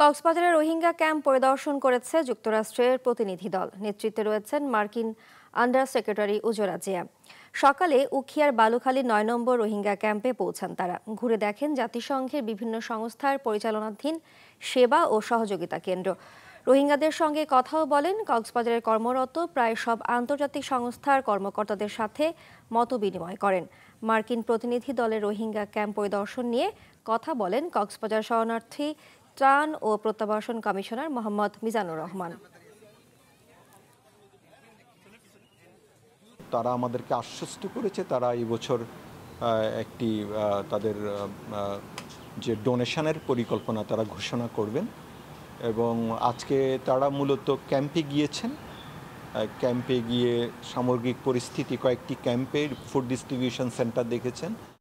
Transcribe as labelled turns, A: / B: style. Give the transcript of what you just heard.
A: কক্সবাজারের রোহিঙ্গা ক্যাম্প পরিদর্শন করেছে যুক্তরাষ্ট্রের প্রতিনিধি দল নেতৃত্বে রয়েছেন মার্কিন আন্ডার সেক্রেটারি উজোরা জিয়া সকালে উখিয়ার বালুখালী নয় নম্বর রোহিঙ্গা ক্যাম্পে পৌঁছান তারা ঘুরে দেখেন জাতিসংঘের বিভিন্ন সংস্থার পরিচালনাধীন সেবা ও সহযোগিতা কেন্দ্র রোহিঙ্গাদের সঙ্গে কথাও বলেন কক্সবাজারের কর্মরত প্রায় সব আন্তর্জাতিক সংস্থার কর্মকর্তাদের সাথে মত বিনিময় করেন মার্কিন প্রতিনিধি দলের রোহিঙ্গা ক্যাম্প পরিদর্শন নিয়ে কথা বলেন কক্সবাজার শরণার্থী ত্রাণ ও প্রত্যাবাসন কমিশনার মোহাম্মদ মিজানুর রহমান
B: তারা আমাদেরকে আশ্বস্ত করেছে তারা এই বছর একটি তাদের যে ডোনেশনের পরিকল্পনা তারা ঘোষণা করবেন এবং আজকে তারা মূলত ক্যাম্পে গিয়েছেন ক্যাম্পে গিয়ে সামগ্রিক পরিস্থিতি কয়েকটি ক্যাম্পে ফুড ডিস্ট্রিবিউশন সেন্টার দেখেছেন